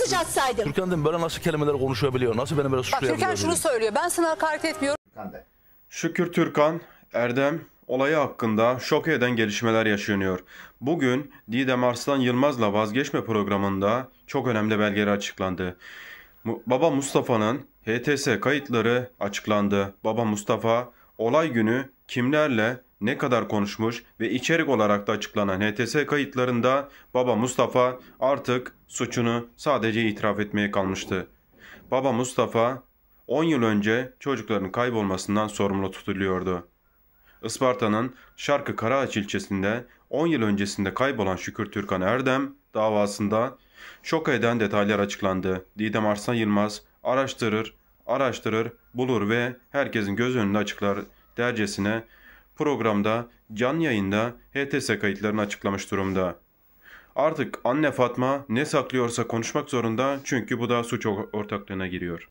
mesaj atsaydın. Türkan dedim böyle nasıl kelimeler konuşabiliyor? Nasıl beni böyle suçlayabiliyor? Bak Türkan şunu söylüyor. Ben sana hakaret etmiyorum. Şükür Türkan, Erdem olayı hakkında şok eden gelişmeler yaşanıyor. Bugün Didem Arslan Yılmaz'la vazgeçme programında çok önemli belgeler açıklandı. Baba Mustafa'nın HTS kayıtları açıklandı. Baba Mustafa olay günü kimlerle ne kadar konuşmuş ve içerik olarak da açıklanan HTS kayıtlarında baba Mustafa artık suçunu sadece itiraf etmeye kalmıştı. Baba Mustafa 10 yıl önce çocukların kaybolmasından sorumlu tutuluyordu. Isparta'nın Şarkı Karaağaç ilçesinde 10 yıl öncesinde kaybolan Şükür Türkan Erdem davasında şok eden detaylar açıklandı. Didem Arslan Yılmaz araştırır, araştırır, bulur ve herkesin göz önünde açıklar dercesine programda, canlı yayında HTS kayıtlarını açıklamış durumda. Artık anne Fatma ne saklıyorsa konuşmak zorunda çünkü bu da suç ortaklığına giriyor.